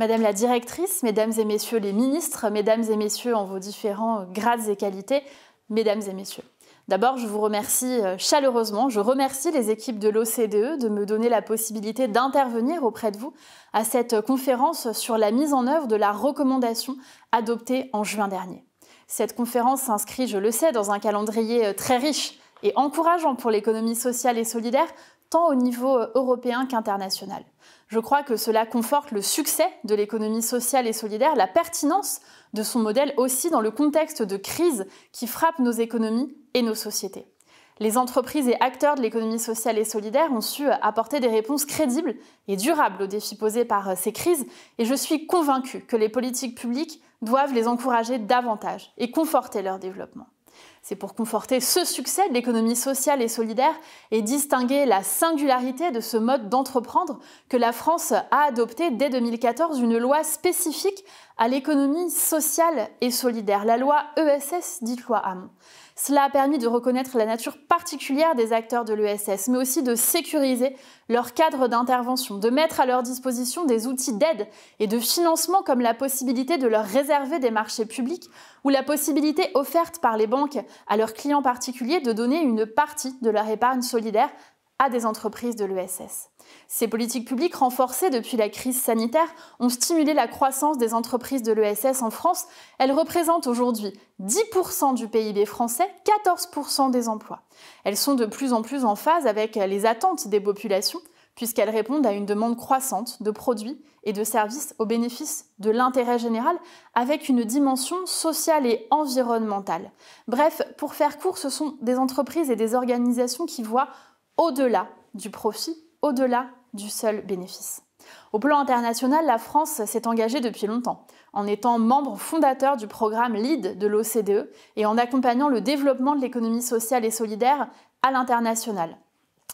Madame la directrice, Mesdames et Messieurs les ministres, Mesdames et Messieurs en vos différents grades et qualités, Mesdames et Messieurs. D'abord, je vous remercie euh, chaleureusement, je remercie les équipes de l'OCDE de me donner la possibilité d'intervenir auprès de vous à cette conférence sur la mise en œuvre de la recommandation adoptée en juin dernier. Cette conférence s'inscrit, je le sais, dans un calendrier euh, très riche et encourageant pour l'économie sociale et solidaire, tant au niveau euh, européen qu'international. Je crois que cela conforte le succès de l'économie sociale et solidaire, la pertinence de son modèle aussi dans le contexte de crise qui frappe nos économies et nos sociétés. Les entreprises et acteurs de l'économie sociale et solidaire ont su euh, apporter des réponses crédibles et durables aux défis posés par euh, ces crises et je suis convaincue que les politiques publiques doivent les encourager davantage et conforter leur développement. C'est pour conforter ce succès de l'économie sociale et solidaire et distinguer la singularité de ce mode d'entreprendre que la France a adopté dès 2014 une loi spécifique à l'économie sociale et solidaire, la loi ESS dite loi Hamon. Cela a permis de reconnaître la nature particulière des acteurs de l'ESS, mais aussi de sécuriser leur cadre d'intervention, de mettre à leur disposition des outils d'aide et de financement comme la possibilité de leur réserver des marchés publics ou la possibilité offerte par les banques à leurs clients particuliers de donner une partie de leur épargne solidaire à des entreprises de l'ESS. Ces politiques publiques renforcées depuis la crise sanitaire ont stimulé la croissance des entreprises de l'ESS en France. Elles représentent aujourd'hui 10% du PIB français, 14% des emplois. Elles sont de plus en plus en phase avec les attentes des populations puisqu'elles répondent à une demande croissante de produits et de services au bénéfice de l'intérêt général avec une dimension sociale et environnementale. Bref, pour faire court, ce sont des entreprises et des organisations qui voient au-delà du profit, au-delà du seul bénéfice. Au plan international, la France s'est engagée depuis longtemps, en étant membre fondateur du programme LEAD de l'OCDE et en accompagnant le développement de l'économie sociale et solidaire à l'international,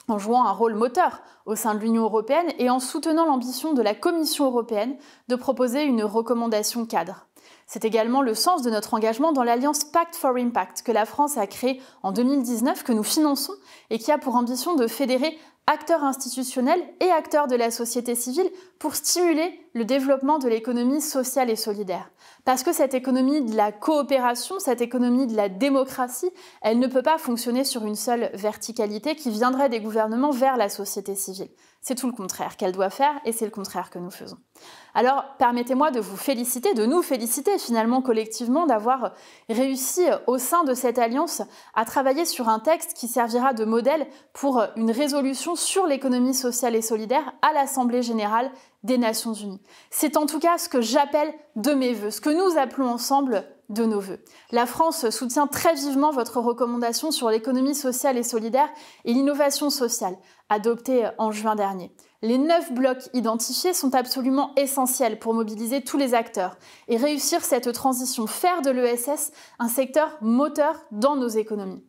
en jouant un rôle moteur au sein de l'Union européenne et en soutenant l'ambition de la Commission européenne de proposer une recommandation cadre. C'est également le sens de notre engagement dans l'alliance Pact for Impact que la France a créée en 2019, que nous finançons et qui a pour ambition de fédérer acteurs institutionnels et acteurs de la société civile pour stimuler le développement de l'économie sociale et solidaire. Parce que cette économie de la coopération, cette économie de la démocratie, elle ne peut pas fonctionner sur une seule verticalité qui viendrait des gouvernements vers la société civile. C'est tout le contraire qu'elle doit faire et c'est le contraire que nous faisons. Alors permettez-moi de vous féliciter, de nous féliciter finalement collectivement d'avoir réussi euh, au sein de cette alliance à travailler sur un texte qui servira de modèle pour euh, une résolution sur l'économie sociale et solidaire à l'Assemblée générale des Nations Unies. C'est en tout cas ce que j'appelle de mes vœux, ce que nous appelons ensemble de nos vœux. La France soutient très vivement votre recommandation sur l'économie sociale et solidaire et l'innovation sociale, adoptée en juin dernier. Les neuf blocs identifiés sont absolument essentiels pour mobiliser tous les acteurs et réussir cette transition, faire de l'ESS un secteur moteur dans nos économies.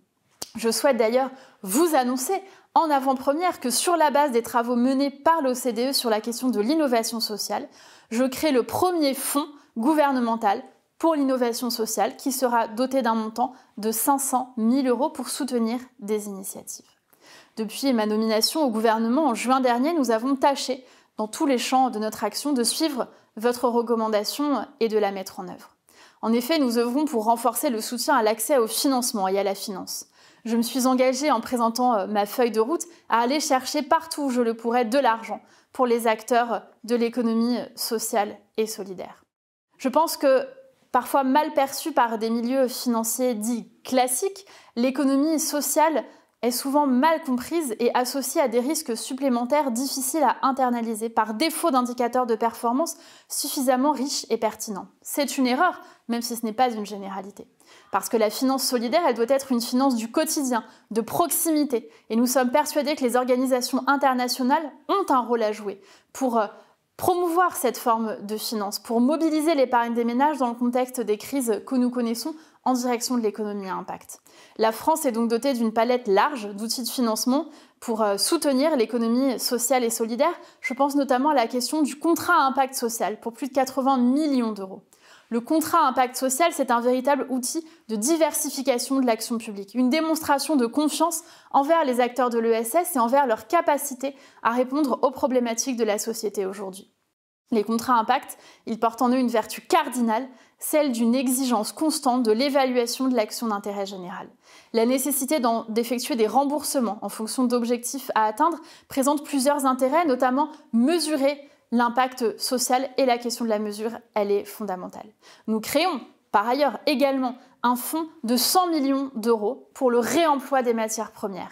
Je souhaite d'ailleurs vous annoncer en avant-première que sur la base des travaux menés par l'OCDE sur la question de l'innovation sociale, je crée le premier fonds gouvernemental pour l'innovation sociale qui sera doté d'un montant de 500 000 euros pour soutenir des initiatives. Depuis ma nomination au gouvernement en juin dernier, nous avons tâché, dans tous les champs de notre action, de suivre votre recommandation et de la mettre en œuvre. En effet, nous œuvrons pour renforcer le soutien à l'accès au financement et à la finance je me suis engagée en présentant euh, ma feuille de route à aller chercher partout où je le pourrais de l'argent pour les acteurs euh, de l'économie euh, sociale et solidaire. Je pense que parfois mal perçue par des milieux financiers dits classiques, l'économie sociale est souvent mal comprise et associée à des risques supplémentaires difficiles à internaliser par défaut d'indicateurs de performance suffisamment riches et pertinents. C'est une erreur, même si ce n'est pas une généralité. Parce que la finance solidaire, elle doit être une finance du quotidien, de proximité. Et nous sommes persuadés que les organisations internationales ont un rôle à jouer pour euh, promouvoir cette forme de finance, pour mobiliser l'épargne des ménages dans le contexte des crises que nous connaissons en direction de l'économie à impact. La France est donc dotée d'une palette large d'outils de financement pour euh, soutenir l'économie sociale et solidaire. Je pense notamment à la question du contrat à impact social pour plus de 80 millions d'euros. Le contrat à impact social, c'est un véritable outil de diversification de l'action publique, une démonstration de confiance envers les acteurs de l'ESS et envers leur capacité à répondre aux problématiques de la société aujourd'hui. Les contrats impact, ils portent en eux une vertu cardinale, celle d'une exigence constante de l'évaluation de l'action d'intérêt général. La nécessité d'effectuer des remboursements en fonction d'objectifs à atteindre présente plusieurs intérêts, notamment mesurer l'impact social et la question de la mesure, elle est fondamentale. Nous créons par ailleurs également un fonds de 100 millions d'euros pour le réemploi des matières premières.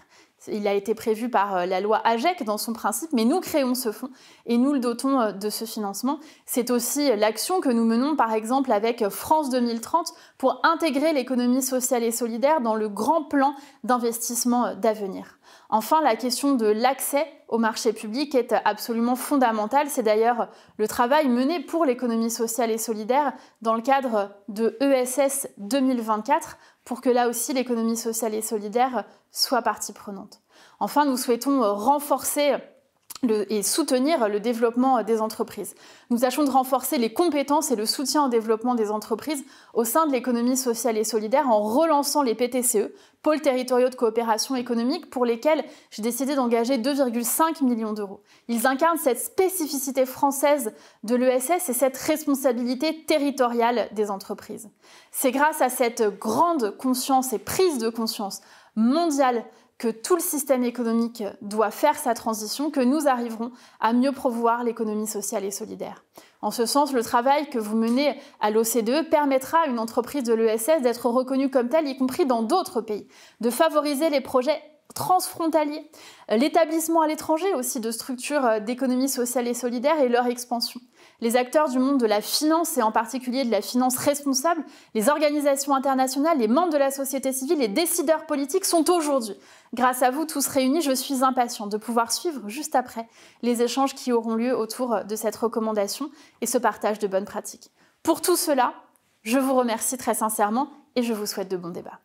Il a été prévu par euh, la loi AGEC dans son principe, mais nous créons ce fonds et nous le dotons euh, de ce financement. C'est aussi l'action que nous menons par exemple avec euh, France 2030 pour intégrer l'économie sociale et solidaire dans le grand plan d'investissement d'avenir. Enfin, la question de l'accès au marché public est absolument fondamentale. C'est d'ailleurs le travail mené pour l'économie sociale et solidaire dans le cadre de ESS 2030 2024 pour que là aussi l'économie sociale et solidaire soit partie prenante. Enfin, nous souhaitons euh, renforcer et soutenir le développement des entreprises. Nous tâchons de renforcer les compétences et le soutien au développement des entreprises au sein de l'économie sociale et solidaire en relançant les PTCE, pôles territoriaux de coopération économique, pour lesquels j'ai décidé d'engager 2,5 millions d'euros. Ils incarnent cette spécificité française de l'ESS et cette responsabilité territoriale des entreprises. C'est grâce à cette grande conscience et prise de conscience mondiale que tout le système économique doit faire sa transition, que nous arriverons à mieux promouvoir l'économie sociale et solidaire. En ce sens, le travail que vous menez à l'OCDE permettra à une entreprise de l'ESS d'être reconnue comme telle, y compris dans d'autres pays, de favoriser les projets transfrontaliers, l'établissement à l'étranger aussi de structures euh, d'économie sociale et solidaire et leur expansion. Les acteurs du monde de la finance et en particulier de la finance responsable, les organisations internationales, les membres de la société civile, les décideurs politiques sont aujourd'hui, grâce à vous tous réunis, je suis impatient de pouvoir suivre juste après les échanges qui auront lieu autour euh, de cette recommandation et ce partage de bonnes pratiques. Pour tout cela, je vous remercie très sincèrement et je vous souhaite de bons débats.